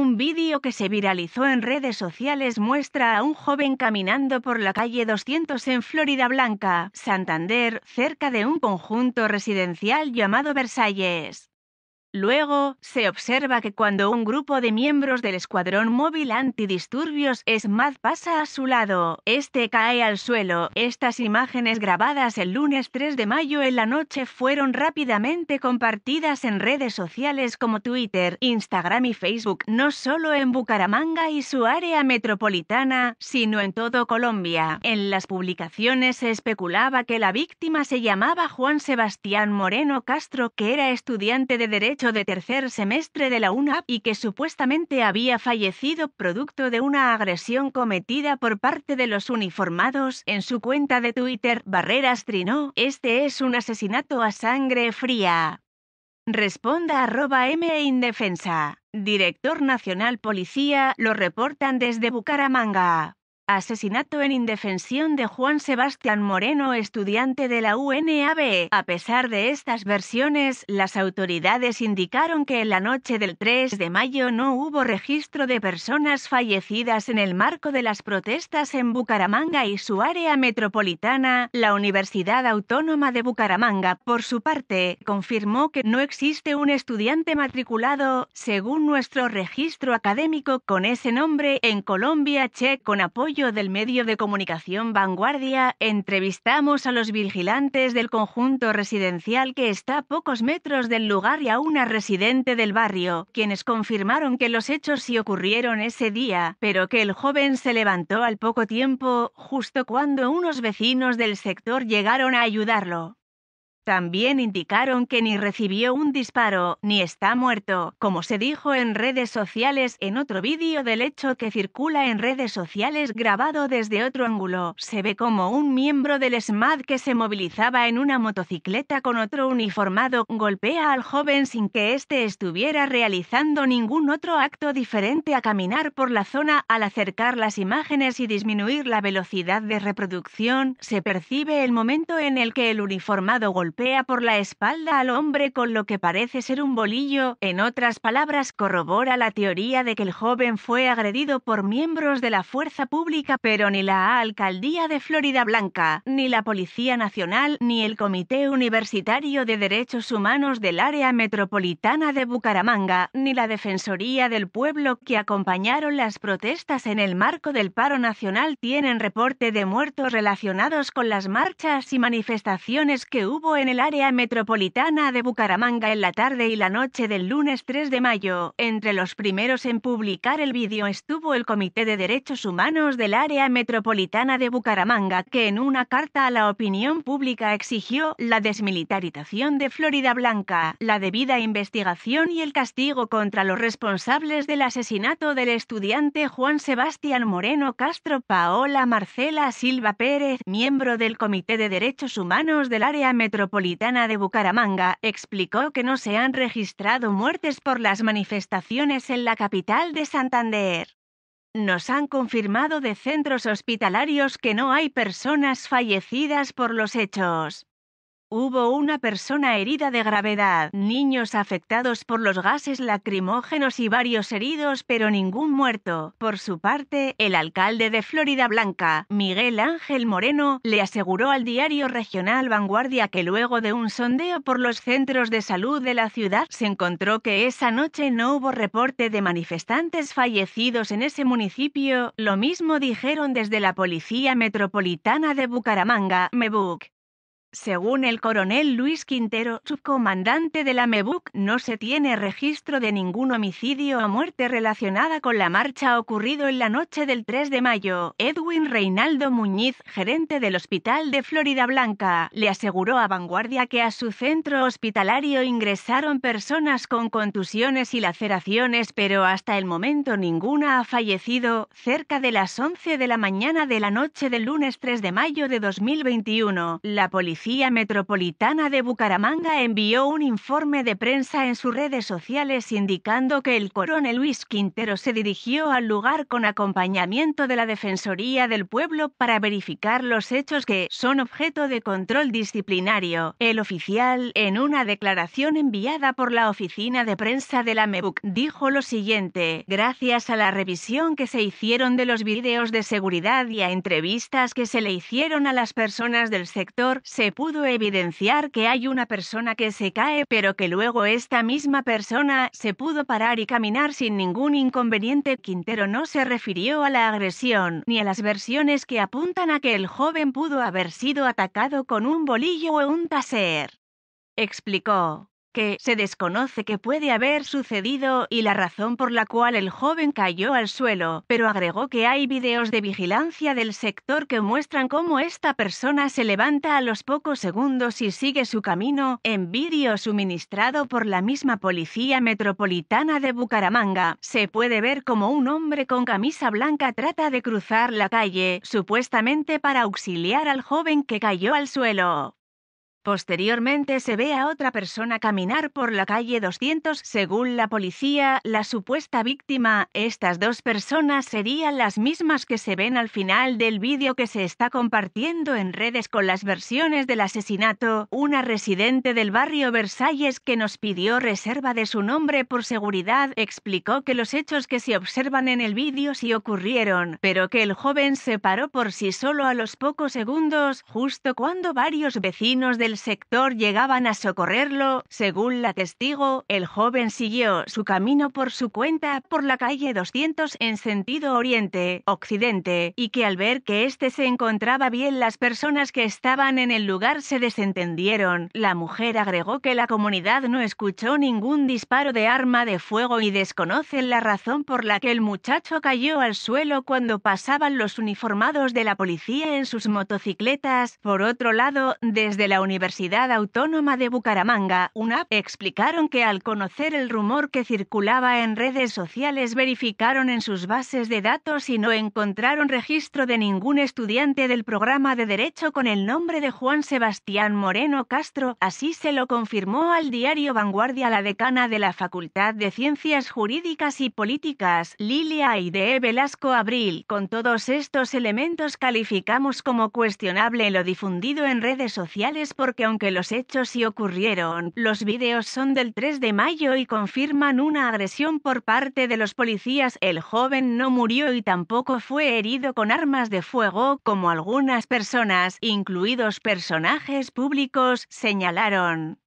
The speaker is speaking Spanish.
Un vídeo que se viralizó en redes sociales muestra a un joven caminando por la calle 200 en Florida Blanca, Santander, cerca de un conjunto residencial llamado Versalles. Luego, se observa que cuando un grupo de miembros del escuadrón móvil antidisturbios SMAD pasa a su lado, este cae al suelo. Estas imágenes grabadas el lunes 3 de mayo en la noche fueron rápidamente compartidas en redes sociales como Twitter, Instagram y Facebook, no solo en Bucaramanga y su área metropolitana, sino en todo Colombia. En las publicaciones se especulaba que la víctima se llamaba Juan Sebastián Moreno Castro, que era estudiante de Derecho de tercer semestre de la UNAP y que supuestamente había fallecido producto de una agresión cometida por parte de los uniformados. En su cuenta de Twitter, Barreras trinó, este es un asesinato a sangre fría. Responda arroba M e Indefensa. Director Nacional Policía, lo reportan desde Bucaramanga. Asesinato en indefensión de Juan Sebastián Moreno, estudiante de la UNAB. A pesar de estas versiones, las autoridades indicaron que en la noche del 3 de mayo no hubo registro de personas fallecidas en el marco de las protestas en Bucaramanga y su área metropolitana. La Universidad Autónoma de Bucaramanga, por su parte, confirmó que no existe un estudiante matriculado, según nuestro registro académico, con ese nombre en Colombia Che con apoyo del medio de comunicación Vanguardia, entrevistamos a los vigilantes del conjunto residencial que está a pocos metros del lugar y a una residente del barrio, quienes confirmaron que los hechos sí ocurrieron ese día, pero que el joven se levantó al poco tiempo, justo cuando unos vecinos del sector llegaron a ayudarlo. También indicaron que ni recibió un disparo, ni está muerto, como se dijo en redes sociales en otro vídeo del hecho que circula en redes sociales grabado desde otro ángulo. Se ve como un miembro del SMAD que se movilizaba en una motocicleta con otro uniformado golpea al joven sin que éste estuviera realizando ningún otro acto diferente a caminar por la zona. Al acercar las imágenes y disminuir la velocidad de reproducción, se percibe el momento en el que el uniformado golpea por la espalda al hombre con lo que parece ser un bolillo, en otras palabras corrobora la teoría de que el joven fue agredido por miembros de la fuerza pública, pero ni la alcaldía de Florida Blanca, ni la Policía Nacional, ni el Comité Universitario de Derechos Humanos del área metropolitana de Bucaramanga, ni la Defensoría del Pueblo que acompañaron las protestas en el marco del paro nacional tienen reporte de muertos relacionados con las marchas y manifestaciones que hubo en en el área metropolitana de Bucaramanga en la tarde y la noche del lunes 3 de mayo. Entre los primeros en publicar el vídeo estuvo el Comité de Derechos Humanos del área metropolitana de Bucaramanga, que en una carta a la opinión pública exigió la desmilitarización de Florida Blanca, la debida investigación y el castigo contra los responsables del asesinato del estudiante Juan Sebastián Moreno Castro Paola Marcela Silva Pérez, miembro del Comité de Derechos Humanos del área metropolitana Politana de Bucaramanga explicó que no se han registrado muertes por las manifestaciones en la capital de Santander. Nos han confirmado de centros hospitalarios que no hay personas fallecidas por los hechos. Hubo una persona herida de gravedad, niños afectados por los gases lacrimógenos y varios heridos, pero ningún muerto. Por su parte, el alcalde de Florida Blanca, Miguel Ángel Moreno, le aseguró al diario regional Vanguardia que luego de un sondeo por los centros de salud de la ciudad se encontró que esa noche no hubo reporte de manifestantes fallecidos en ese municipio. Lo mismo dijeron desde la Policía Metropolitana de Bucaramanga, MEBUC. Según el coronel Luis Quintero, subcomandante de la MEBUC, no se tiene registro de ningún homicidio o muerte relacionada con la marcha ocurrido en la noche del 3 de mayo. Edwin Reinaldo Muñiz, gerente del hospital de Florida Blanca, le aseguró a Vanguardia que a su centro hospitalario ingresaron personas con contusiones y laceraciones, pero hasta el momento ninguna ha fallecido. Cerca de las 11 de la mañana de la noche del lunes 3 de mayo de 2021, la policía Policía Metropolitana de Bucaramanga envió un informe de prensa en sus redes sociales indicando que el coronel Luis Quintero se dirigió al lugar con acompañamiento de la Defensoría del Pueblo para verificar los hechos que son objeto de control disciplinario. El oficial, en una declaración enviada por la oficina de prensa de la MEBUC, dijo lo siguiente: Gracias a la revisión que se hicieron de los vídeos de seguridad y a entrevistas que se le hicieron a las personas del sector, se pudo evidenciar que hay una persona que se cae pero que luego esta misma persona se pudo parar y caminar sin ningún inconveniente. Quintero no se refirió a la agresión ni a las versiones que apuntan a que el joven pudo haber sido atacado con un bolillo o un taser. Explicó que se desconoce qué puede haber sucedido y la razón por la cual el joven cayó al suelo, pero agregó que hay videos de vigilancia del sector que muestran cómo esta persona se levanta a los pocos segundos y sigue su camino, en vídeo suministrado por la misma Policía Metropolitana de Bucaramanga. Se puede ver como un hombre con camisa blanca trata de cruzar la calle, supuestamente para auxiliar al joven que cayó al suelo. Posteriormente se ve a otra persona caminar por la calle 200. Según la policía, la supuesta víctima, estas dos personas serían las mismas que se ven al final del vídeo que se está compartiendo en redes con las versiones del asesinato. Una residente del barrio Versalles que nos pidió reserva de su nombre por seguridad explicó que los hechos que se observan en el vídeo sí ocurrieron, pero que el joven se paró por sí solo a los pocos segundos, justo cuando varios vecinos del sector llegaban a socorrerlo, según la testigo, el joven siguió su camino por su cuenta por la calle 200 en sentido oriente-occidente, y que al ver que éste se encontraba bien las personas que estaban en el lugar se desentendieron. La mujer agregó que la comunidad no escuchó ningún disparo de arma de fuego y desconocen la razón por la que el muchacho cayó al suelo cuando pasaban los uniformados de la policía en sus motocicletas. Por otro lado, desde la universidad Universidad Autónoma de Bucaramanga, UNAP, explicaron que al conocer el rumor que circulaba en redes sociales verificaron en sus bases de datos y no encontraron registro de ningún estudiante del programa de Derecho con el nombre de Juan Sebastián Moreno Castro, así se lo confirmó al diario Vanguardia la decana de la Facultad de Ciencias Jurídicas y Políticas, Lilia Aidee Velasco Abril. Con todos estos elementos calificamos como cuestionable lo difundido en redes sociales por porque aunque los hechos sí ocurrieron, los vídeos son del 3 de mayo y confirman una agresión por parte de los policías. El joven no murió y tampoco fue herido con armas de fuego, como algunas personas, incluidos personajes públicos, señalaron.